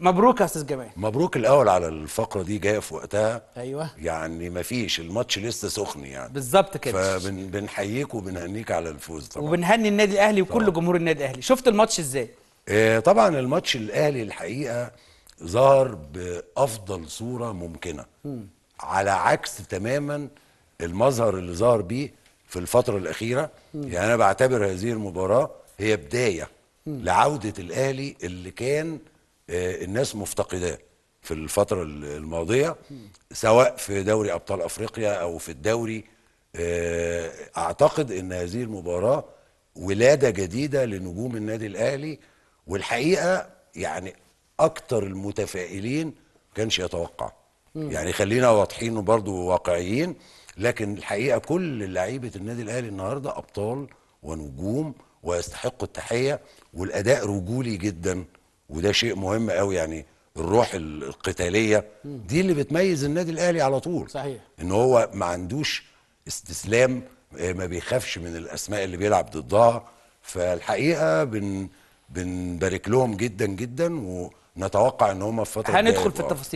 مبروك يا استاذ جمال مبروك الاول على الفقره دي جايه في وقتها ايوه يعني ما فيش الماتش لسه سخن يعني بالظبط كده فبنحييك وبنهنيك على الفوز طبعا وبنهني النادي الاهلي وكل طبعا. جمهور النادي الاهلي شفت الماتش ازاي آه طبعا الماتش الاهلي الحقيقه ظهر بافضل صوره ممكنه م. على عكس تماما المظهر اللي ظهر بيه في الفتره الاخيره م. يعني انا بعتبر هذه المباراه هي بدايه م. لعوده الاهلي اللي كان آه، الناس مفتقداه في الفترة الماضية سواء في دوري أبطال أفريقيا أو في الدوري آه، أعتقد أن هذه المباراة ولادة جديدة لنجوم النادي الأهلي والحقيقة يعني أكتر المتفائلين كانش يتوقع يعني خلينا واضحين وبرضه واقعيين لكن الحقيقة كل لعيبة النادي الأهلي النهاردة أبطال ونجوم ويستحقوا التحية والأداء رجولي جداً وده شيء مهم قوي يعني الروح القتاليه دي اللي بتميز النادي الاهلي على طول صحيح ان هو ما عندوش استسلام آه، ما بيخافش من الاسماء اللي بيلعب ضدها فالحقيقه بن بنبارك لهم جدا جدا ونتوقع ان هم في فتره هندخل في التفاصيل